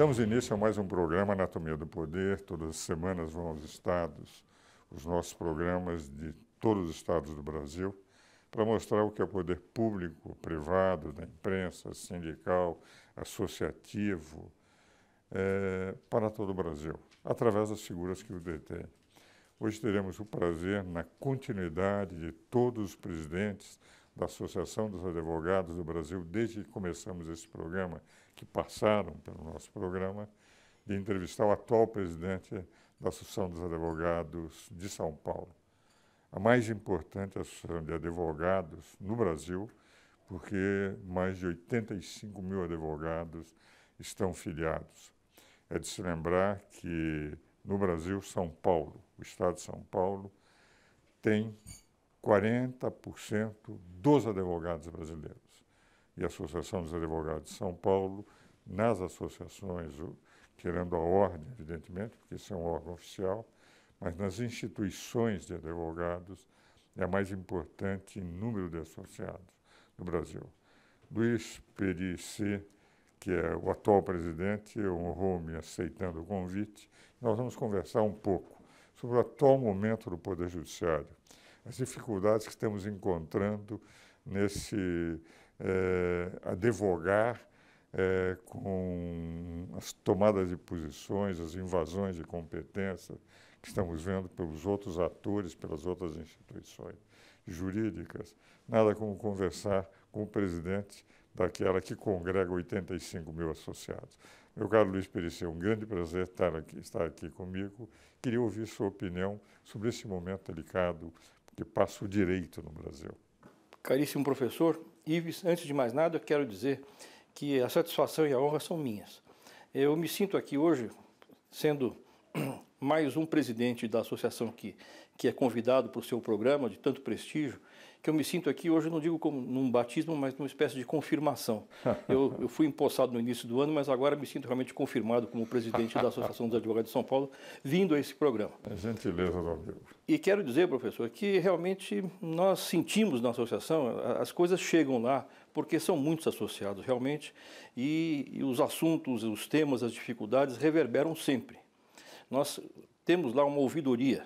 Damos início a mais um programa Anatomia do Poder. Todas as semanas vão aos estados, os nossos programas de todos os estados do Brasil, para mostrar o que é poder público, privado, da imprensa, sindical, associativo, é, para todo o Brasil, através das figuras que o detêm. Hoje teremos o prazer, na continuidade de todos os presidentes da Associação dos Advogados do Brasil, desde que começamos esse programa, que passaram pelo nosso programa de entrevistar o atual presidente da Associação dos Advogados de São Paulo. A mais importante associação de advogados no Brasil, porque mais de 85 mil advogados estão filiados. É de se lembrar que no Brasil, São Paulo, o estado de São Paulo, tem 40% dos advogados brasileiros e Associação dos Advogados de São Paulo, nas associações, querendo a ordem, evidentemente, porque isso é um órgão oficial, mas nas instituições de advogados é a mais importante em número de associados no Brasil. Luiz Perici, que é o atual presidente, honrou-me aceitando o convite. Nós vamos conversar um pouco sobre o atual momento do Poder Judiciário, as dificuldades que estamos encontrando nesse eh, a advogar eh, com as tomadas de posições, as invasões de competência que estamos vendo pelos outros atores, pelas outras instituições jurídicas. Nada como conversar com o presidente daquela que congrega 85 mil associados. Meu caro Luiz Perecer, é um grande prazer estar aqui, estar aqui comigo. Queria ouvir sua opinião sobre esse momento delicado que passa o direito no Brasil. Caríssimo professor, Ives, antes de mais nada, eu quero dizer que a satisfação e a honra são minhas. Eu me sinto aqui hoje sendo mais um presidente da associação que, que é convidado para o seu programa de tanto prestígio que eu me sinto aqui hoje, não digo como num batismo, mas numa espécie de confirmação. Eu, eu fui empossado no início do ano, mas agora me sinto realmente confirmado como presidente da Associação dos Advogados de São Paulo, vindo a esse programa. É gentileza do amigo. E quero dizer, professor, que realmente nós sentimos na associação, as coisas chegam lá, porque são muitos associados realmente, e, e os assuntos, os temas, as dificuldades reverberam sempre. Nós temos lá uma ouvidoria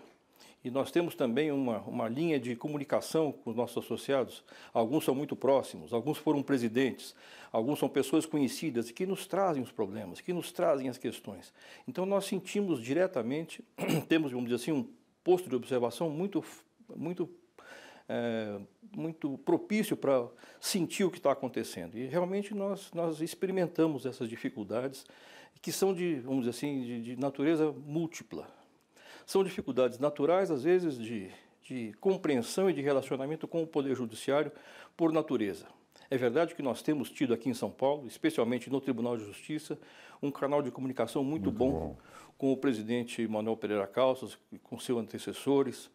e nós temos também uma, uma linha de comunicação com os nossos associados. Alguns são muito próximos, alguns foram presidentes, alguns são pessoas conhecidas que nos trazem os problemas, que nos trazem as questões. Então nós sentimos diretamente, temos, vamos dizer assim, um posto de observação muito, muito é, muito propício para sentir o que está acontecendo. E realmente nós, nós experimentamos essas dificuldades que são de, vamos dizer assim, de, de natureza múltipla. São dificuldades naturais, às vezes, de, de compreensão e de relacionamento com o Poder Judiciário por natureza. É verdade que nós temos tido aqui em São Paulo, especialmente no Tribunal de Justiça, um canal de comunicação muito, muito bom, bom, com o presidente Manuel Pereira Calças, com seus antecessores.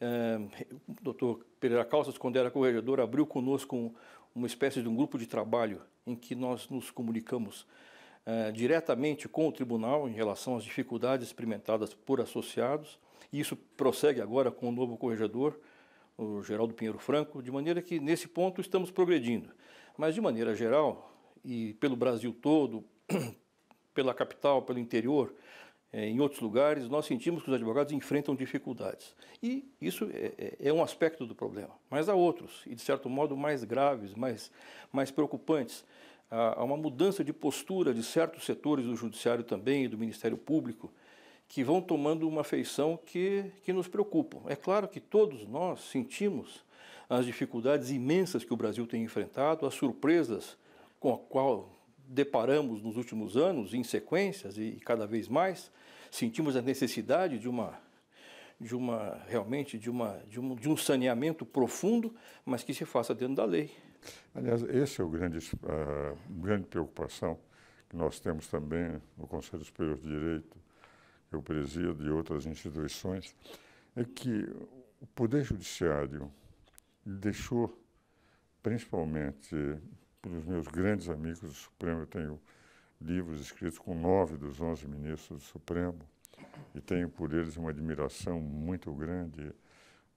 É, o doutor Pereira Calças, quando era corregedor, abriu conosco um, uma espécie de um grupo de trabalho em que nós nos comunicamos eh, diretamente com o tribunal em relação às dificuldades experimentadas por associados, e isso prossegue agora com o novo corregedor, o Geraldo Pinheiro Franco, de maneira que nesse ponto estamos progredindo. Mas de maneira geral, e pelo Brasil todo, pela capital, pelo interior, eh, em outros lugares, nós sentimos que os advogados enfrentam dificuldades. E isso é, é, é, um aspecto do problema. Mas há outros, e de certo modo mais graves, mais, mais preocupantes, a, uma mudança de postura de certos setores do Judiciário também, e do Ministério Público, que vão tomando uma feição que, que nos preocupa É claro que todos nós sentimos as dificuldades imensas que o Brasil tem enfrentado, as surpresas com a qual deparamos nos últimos anos, em sequências e, e cada vez mais, sentimos a necessidade de uma de uma realmente de uma de um, de um saneamento profundo, mas que se faça dentro da lei. Aliás, esse é o grande, a ah, grande preocupação que nós temos também no Conselho Superior de Direito, que eu é presido, e outras instituições, é que o Poder Judiciário deixou, principalmente pelos meus grandes amigos do Supremo, eu tenho livros escritos com nove dos onze ministros do Supremo, e tenho por eles uma admiração muito grande,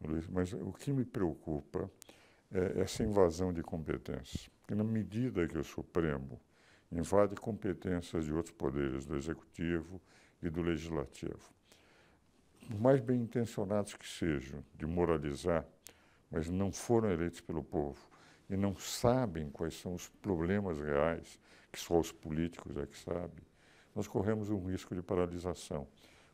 Luiz, mas o que me preocupa é, essa invasão de competências. Porque na medida que o Supremo invade competências de outros poderes, do Executivo e do Legislativo, por mais bem intencionados que sejam, de moralizar, mas não foram eleitos pelo povo e não sabem quais são os problemas reais, que só os políticos é que sabem, nós corremos um risco de paralisação.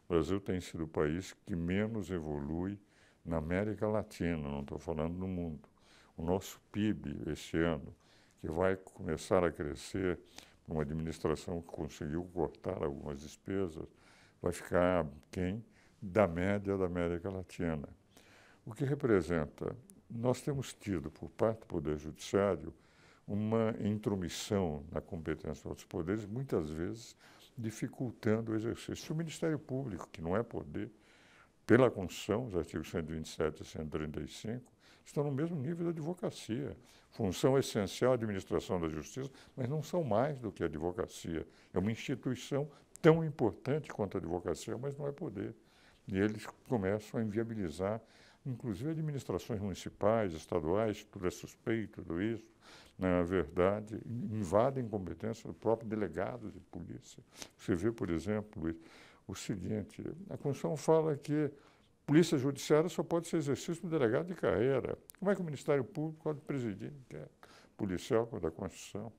O Brasil tem sido o país que menos evolui na América Latina, não estou falando no mundo o nosso PIB este ano, que vai começar a crescer, uma administração que conseguiu cortar algumas despesas, vai ficar quem da média da América Latina. O que representa? Nós temos tido, por parte do Poder Judiciário, uma intromissão na competência dos poderes, muitas vezes dificultando o exercício. O Ministério Público, que não é poder, pela Constituição, os artigos 127 e 135, estão no mesmo nível da advocacia. Função essencial administração da justiça, mas não são mais do que a advocacia. É uma instituição tão importante quanto a advocacia, mas não é poder. E eles começam a inviabilizar, inclusive administrações municipais, estaduais, tudo é suspeito, tudo isso, na né, verdade, invadem competência do próprio delegado de polícia. Você vê, por exemplo, o seguinte, a Constituição fala que Polícia Judiciária só pode ser exercício por delegado de carreira. Como é que o Ministério Público pode presidir? Que é policial é da Constituição.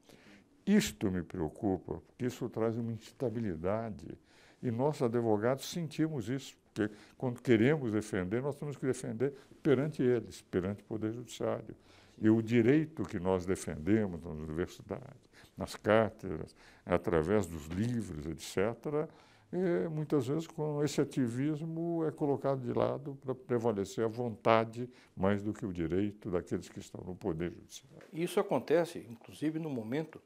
Isto me preocupa, porque isso traz uma instabilidade. E nós, advogados, sentimos isso, porque quando queremos defender, nós temos que defender perante eles, perante o Poder Judiciário. E o direito que nós defendemos nas universidades, nas cátedras, através dos livros, etc., e, muitas vezes, com esse ativismo é colocado de lado para prevalecer a vontade mais do que o direito daqueles que estão no poder judiciário. Isso acontece, inclusive, no momento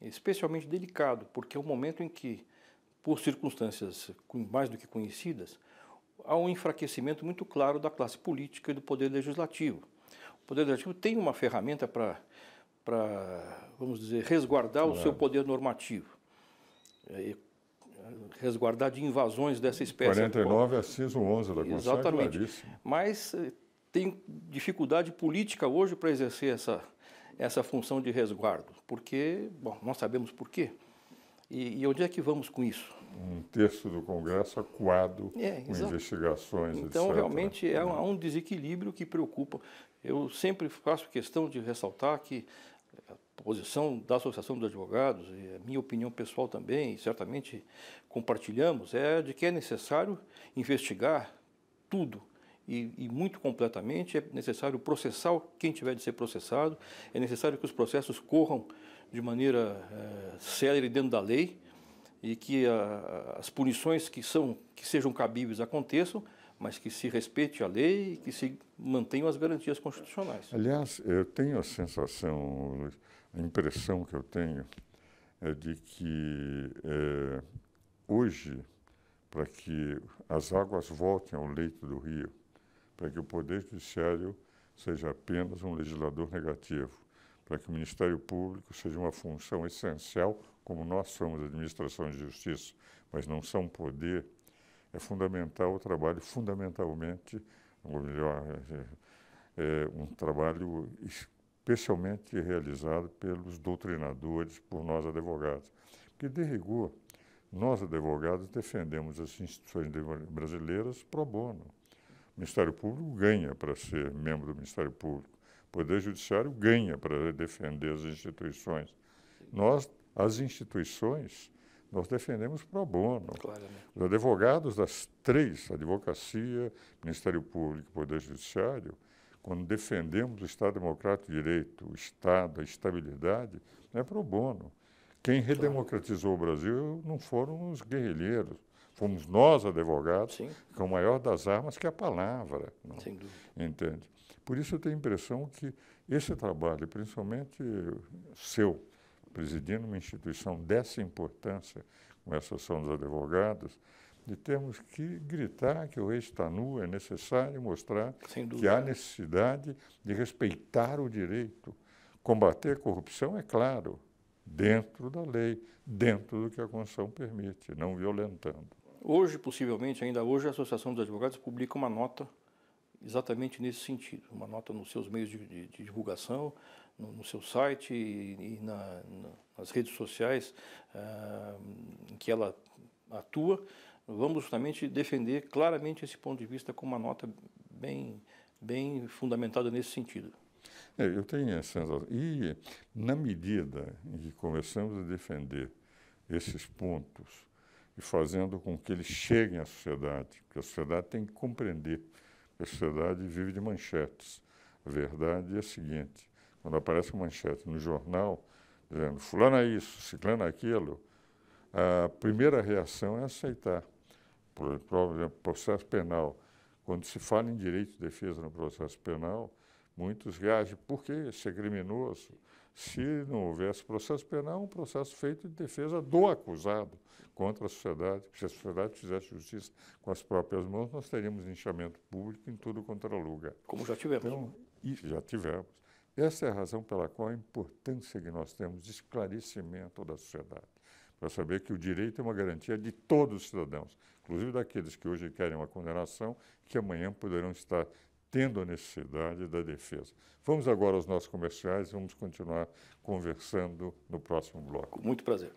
especialmente delicado, porque é o um momento em que, por circunstâncias mais do que conhecidas, há um enfraquecimento muito claro da classe política e do poder legislativo. O poder legislativo tem uma ferramenta para, para vamos dizer, resguardar claro. o seu poder normativo. É, resguardar de invasões dessa espécie. 49 é Ciso 11 da Constituição. Exatamente. É Mas eh, tem dificuldade política hoje para exercer essa, essa função de resguardo, porque, bom, nós sabemos por quê. E, e onde é que vamos com isso? Um terço do Congresso acuado é, com investigações, Então, etc, realmente, é um desequilíbrio que preocupa. Eu sempre faço questão de ressaltar que a posição da Associação dos Advogados, e a minha opinião pessoal também, certamente compartilhamos, é de que é necessário investigar tudo e, e, muito completamente, é necessário processar quem tiver de ser processado, é necessário que os processos corram de maneira é, célere dentro da lei e que a, as punições que, são, que sejam cabíveis aconteçam, mas que se respeite a lei e que se mantenham as garantias constitucionais. Aliás, eu tenho a sensação, a impressão que eu tenho é de que é, hoje, para que as águas voltem ao leito do rio, para que o Poder Judiciário seja apenas um legislador negativo, para que o Ministério Público seja uma função essencial, como nós somos a administração de justiça, mas não são poder é fundamental o trabalho, fundamentalmente, ou melhor, é, é um trabalho especialmente realizado pelos doutrinadores, por nós advogados. Porque, de rigor, nós advogados defendemos as instituições brasileiras pro bono. O Ministério Público ganha para ser membro do Ministério Público. O Poder Judiciário ganha para defender as instituições. Nós, as instituições, nós defendemos pro bono. Claro, né? Os advogados das três, advocacia, Ministério Público e Poder Judiciário, quando defendemos o Estado Democrático de Direito, o Estado, a estabilidade, é pro bono. Quem redemocratizou claro. o Brasil não foram os guerrilheiros, fomos nós advogados Sim. com a maior das armas que é a palavra. Não? É? Sem dúvida. Entende? Por isso eu tenho a impressão que esse trabalho, principalmente seu, presidindo uma instituição dessa importância, como a Associação dos Advogados, de termos que gritar que o rei está nu, é necessário mostrar que há necessidade de respeitar o direito. Combater a corrupção, é claro, dentro da lei, dentro do que a Constituição permite, não violentando. Hoje, possivelmente, ainda hoje, a Associação dos Advogados publica uma nota exatamente nesse sentido. Uma nota nos seus meios de, de, de divulgação, no, no, seu site e, e na, na, nas redes sociais ah, em que ela atua. Vamos justamente defender claramente esse ponto de vista com uma nota bem, bem fundamentada nesse sentido. É, eu tenho a sensação. E na medida em que começamos a defender esses pontos e fazendo com que eles cheguem à sociedade, porque a sociedade tem que compreender a sociedade vive de manchetes. A verdade é a seguinte: quando aparece uma manchete no jornal, dizendo fulano é isso, ciclano é aquilo, a primeira reação é aceitar. Por exemplo, processo penal. Quando se fala em direito de defesa no processo penal, Muitos reagem, por que é criminoso? Se não houvesse processo penal, é um processo feito de defesa do acusado contra a sociedade. Se a sociedade fizesse justiça com as próprias mãos, nós teríamos enxamento público em tudo contra o lugar. Como já tivemos. Então, já tivemos. Essa é a razão pela qual a importância que nós temos de esclarecimento da sociedade, para saber que o direito é uma garantia de todos os cidadãos, inclusive daqueles que hoje querem uma condenação, que amanhã poderão estar tendo a necessidade da defesa. Vamos agora aos nossos comerciais e vamos continuar conversando no próximo bloco. muito prazer.